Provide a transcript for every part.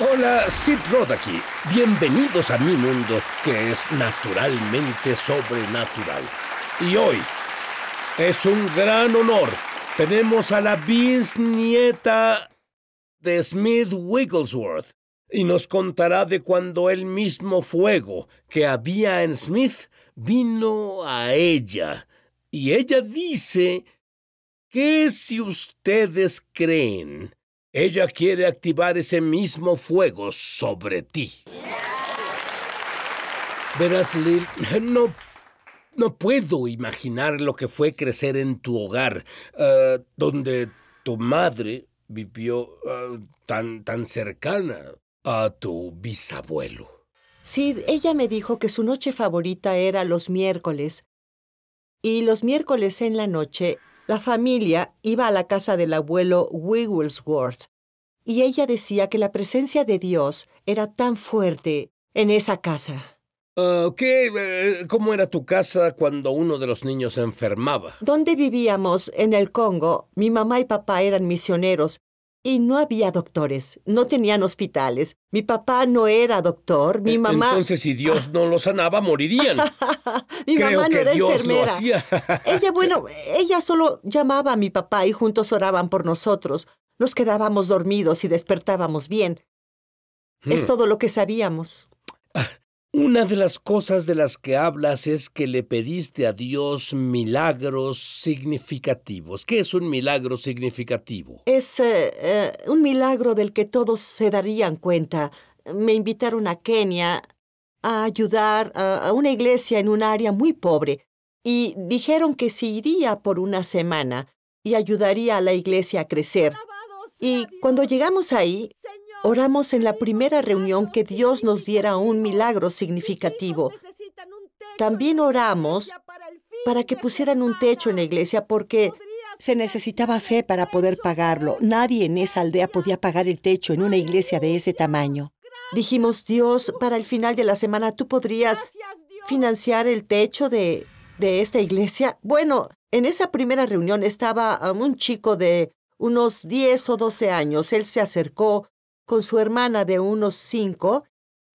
Hola, Sid Rod aquí. Bienvenidos a mi mundo que es naturalmente sobrenatural. Y hoy es un gran honor. Tenemos a la bisnieta de Smith Wigglesworth y nos contará de cuando el mismo fuego que había en Smith vino a ella. Y ella dice que si ustedes creen ella quiere activar ese mismo fuego sobre ti. Verás, Lil, no, no puedo imaginar lo que fue crecer en tu hogar, eh, donde tu madre vivió eh, tan, tan cercana a tu bisabuelo. Sid, ella me dijo que su noche favorita era los miércoles. Y los miércoles en la noche la familia iba a la casa del abuelo Wigglesworth y ella decía que la presencia de Dios era tan fuerte en esa casa. ¿Qué? Ah, eh, ¿Cómo era tu casa cuando uno de los niños enfermaba? Donde vivíamos, en el Congo, mi mamá y papá eran misioneros y no había doctores, no tenían hospitales. Mi papá no era doctor, mi mamá. Entonces, si Dios no los sanaba, morirían. mi mamá no era enfermera. ella, bueno, ella solo llamaba a mi papá y juntos oraban por nosotros. Nos quedábamos dormidos y despertábamos bien. Es mm. todo lo que sabíamos. Ah, una de las cosas de las que hablas es que le pediste a Dios milagros significativos. ¿Qué es un milagro significativo? Es eh, eh, un milagro del que todos se darían cuenta. Me invitaron a Kenia a ayudar a, a una iglesia en un área muy pobre y dijeron que se iría por una semana y ayudaría a la iglesia a crecer. Y cuando llegamos ahí, Oramos en la primera reunión que Dios nos diera un milagro significativo. También oramos para que pusieran un techo en la iglesia porque se necesitaba fe para poder pagarlo. Nadie en esa aldea podía pagar el techo en una iglesia de ese tamaño. Dijimos, Dios, para el final de la semana tú podrías financiar el techo de, de esta iglesia. Bueno, en esa primera reunión estaba um, un chico de unos 10 o 12 años. Él se acercó con su hermana de unos cinco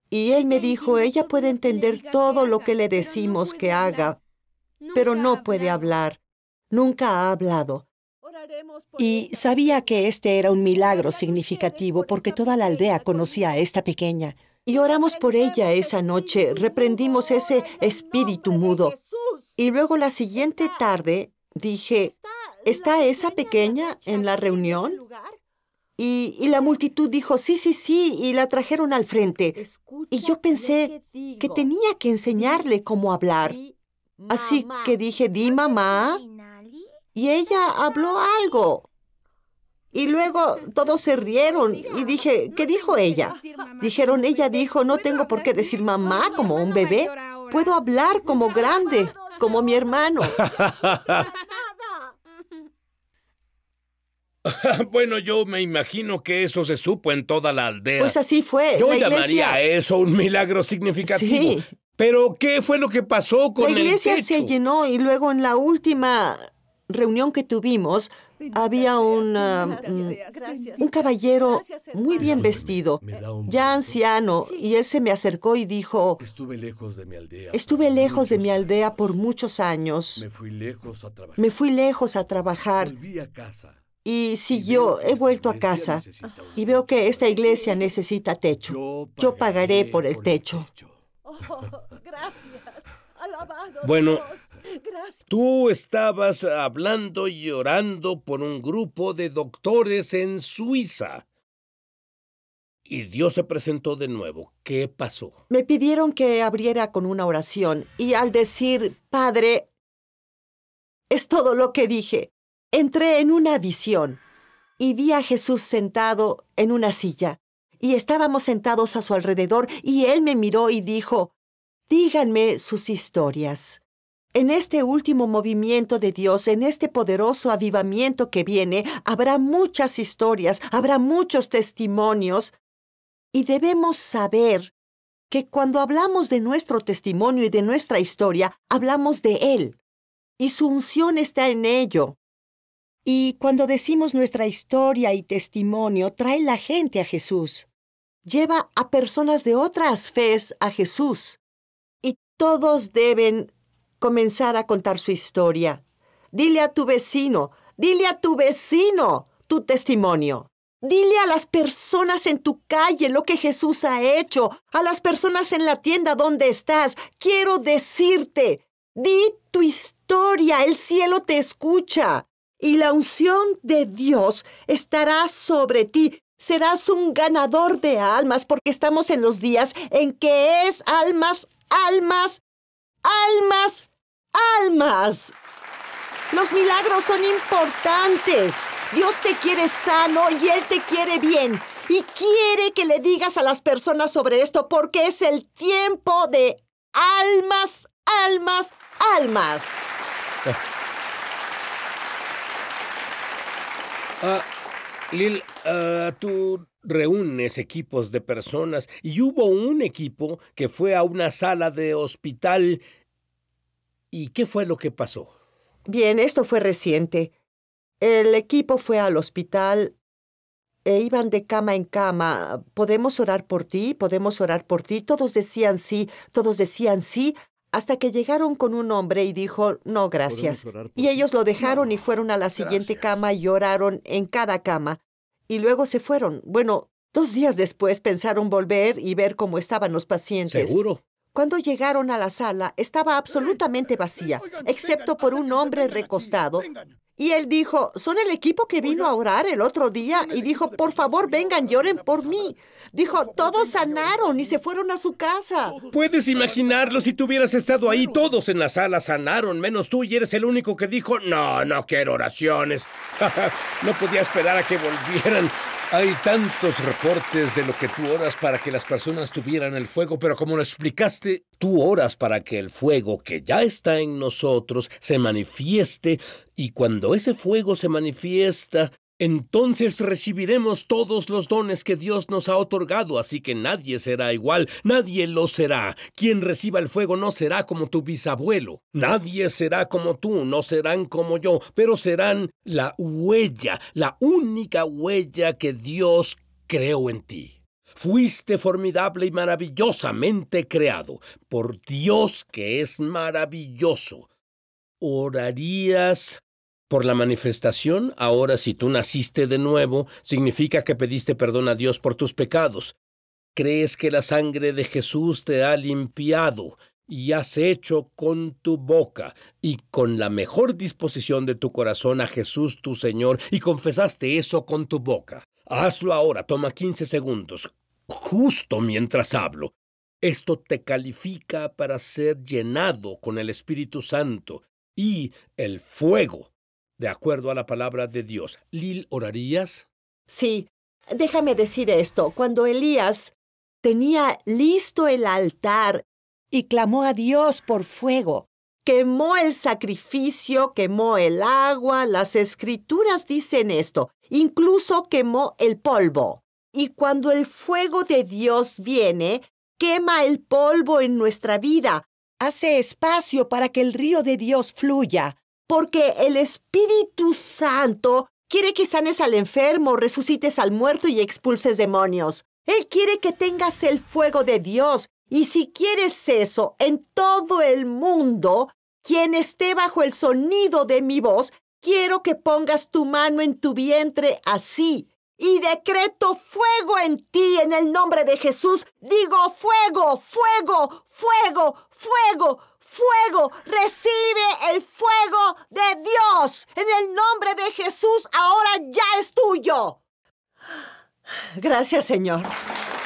y él me dijo, ella puede entender todo lo que le decimos que haga, pero no puede hablar. Nunca ha hablado. Y sabía que este era un milagro significativo porque toda la aldea conocía a esta pequeña. Y oramos por ella esa noche, reprendimos ese espíritu mudo. Y luego la siguiente tarde dije, ¿está esa pequeña en la reunión? Y, la multitud dijo, sí, sí, sí, y la trajeron al frente. y yo pensé que tenía que enseñarle cómo hablar. Así que dije, di mamá. Y ella habló algo. Y luego todos se rieron y dije, ¿qué dijo ella? Dijeron, ella dijo, no tengo por qué decir mamá como un bebé. Puedo hablar como grande, como mi hermano. bueno, yo me imagino que eso se supo en toda la aldea. Pues así fue. Yo llamaría eso un milagro significativo. Sí. Pero, ¿qué fue lo que pasó con el La iglesia se llenó y luego en la última reunión que tuvimos, había un, ah, mm, un caballero muy bien vestido, ya anciano, y él se me acercó y dijo, estuve lejos de mi aldea, estuve lejos de mi aldea por muchos años, me fui lejos a trabajar, me fui lejos a trabajar. a casa y si yo he vuelto a casa y veo que esta iglesia necesita techo. Yo pagaré por el techo. Oh, gracias. Bueno, tú estabas hablando y orando por un grupo de doctores en Suiza. Y Dios se presentó de nuevo. ¿Qué pasó? Me pidieron que abriera con una oración y al decir, Padre, es todo lo que dije. Entré en una visión y vi a Jesús sentado en una silla, y estábamos sentados a su alrededor, y él me miró y dijo, Díganme sus historias. En este último movimiento de Dios, en este poderoso avivamiento que viene, habrá muchas historias, habrá muchos testimonios, y debemos saber que cuando hablamos de nuestro testimonio y de nuestra historia, hablamos de Él, y su unción está en ello. Y cuando decimos nuestra historia y testimonio, trae la gente a Jesús, lleva a personas de otras fes a Jesús. Y todos deben comenzar a contar su historia. Dile a tu vecino, dile a tu vecino tu testimonio. Dile a las personas en tu calle lo que Jesús ha hecho, a las personas en la tienda donde estás. Quiero decirte, di tu historia, el cielo te escucha y la unción de Dios estará sobre ti. Serás un ganador de almas porque estamos en los días en que es almas, almas, almas, almas. Los milagros son importantes. Dios te quiere sano y Él te quiere bien. Y quiere que le digas a las personas sobre esto porque es el tiempo de almas, almas, almas. Eh, Ah, Lil, ah, tú reúnes equipos de personas y hubo un equipo que fue a una sala de hospital. ¿Y qué fue lo que pasó? Bien, esto fue reciente. El equipo fue al hospital e iban de cama en cama. ¿Podemos orar por ti? ¿Podemos orar por ti? Todos decían sí, todos decían sí, hasta que llegaron con un hombre y dijo, no, gracias. Y ellos lo dejaron y fueron a la siguiente cama y lloraron en cada cama. Y luego se fueron. Bueno, dos días después pensaron volver y ver cómo estaban los pacientes. Seguro. Cuando llegaron a la sala, estaba absolutamente vacía, excepto por un hombre recostado y él dijo, son el equipo que vino a orar el otro día y dijo, por favor vengan, lloren por mí. Dijo, todos sanaron y se fueron a su casa. Puedes imaginarlo si tú hubieras estado ahí, todos en la sala sanaron, menos tú y eres el único que dijo, no, no quiero oraciones. no podía esperar a que volvieran. Hay tantos reportes de lo que tú oras para que las personas tuvieran el fuego, pero como lo explicaste, tú oras para que el fuego que ya está en nosotros se manifieste y cuando ese fuego se manifiesta, entonces recibiremos todos los dones que Dios nos ha otorgado, así que nadie será igual, nadie lo será. Quien reciba el fuego no será como tu bisabuelo, nadie será como tú, no serán como yo, pero serán la huella, la única huella que Dios creó en ti. Fuiste formidable y maravillosamente creado por Dios que es maravilloso. ¿Orarías por la manifestación, ahora si tú naciste de nuevo, significa que pediste perdón a Dios por tus pecados. Crees que la sangre de Jesús te ha limpiado y has hecho con tu boca y con la mejor disposición de tu corazón a Jesús tu Señor y confesaste eso con tu boca. Hazlo ahora, toma 15 segundos, justo mientras hablo. Esto te califica para ser llenado con el Espíritu Santo y el fuego de acuerdo a la palabra de Dios. Lil, ¿orarías? Sí. Déjame decir esto. Cuando Elías tenía listo el altar y clamó a Dios por fuego, quemó el sacrificio, quemó el agua, las escrituras dicen esto, incluso quemó el polvo. Y cuando el fuego de Dios viene, quema el polvo en nuestra vida, hace espacio para que el río de Dios fluya porque el Espíritu Santo quiere que sanes al enfermo, resucites al muerto y expulses demonios. Él quiere que tengas el fuego de Dios. Y si quieres eso en todo el mundo, quien esté bajo el sonido de mi voz, quiero que pongas tu mano en tu vientre así, y decreto fuego en ti en el nombre de Jesús. Digo fuego, fuego, fuego, fuego, fuego. Recibe el fuego de Dios. En el nombre de Jesús ahora ya es tuyo. Gracias Señor.